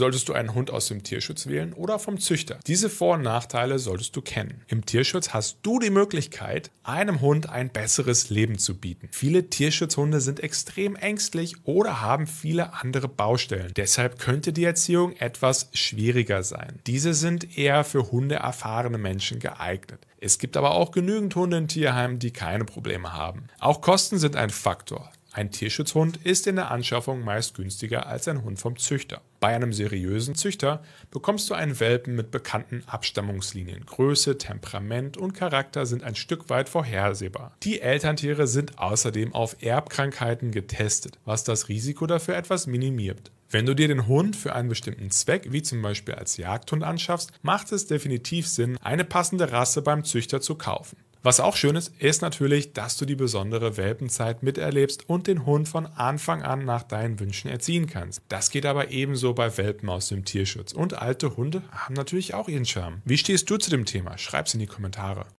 Solltest du einen Hund aus dem Tierschutz wählen oder vom Züchter? Diese Vor- und Nachteile solltest du kennen. Im Tierschutz hast du die Möglichkeit, einem Hund ein besseres Leben zu bieten. Viele Tierschutzhunde sind extrem ängstlich oder haben viele andere Baustellen. Deshalb könnte die Erziehung etwas schwieriger sein. Diese sind eher für hundeerfahrene Menschen geeignet. Es gibt aber auch genügend Hunde in Tierheimen, die keine Probleme haben. Auch Kosten sind ein Faktor. Ein Tierschutzhund ist in der Anschaffung meist günstiger als ein Hund vom Züchter. Bei einem seriösen Züchter bekommst du einen Welpen mit bekannten Abstammungslinien. Größe, Temperament und Charakter sind ein Stück weit vorhersehbar. Die Elterntiere sind außerdem auf Erbkrankheiten getestet, was das Risiko dafür etwas minimiert. Wenn du dir den Hund für einen bestimmten Zweck, wie zum Beispiel als Jagdhund anschaffst, macht es definitiv Sinn, eine passende Rasse beim Züchter zu kaufen. Was auch schön ist, ist natürlich, dass du die besondere Welpenzeit miterlebst und den Hund von Anfang an nach deinen Wünschen erziehen kannst. Das geht aber ebenso bei Welpen aus dem Tierschutz. Und alte Hunde haben natürlich auch ihren Charme. Wie stehst du zu dem Thema? Schreib's in die Kommentare.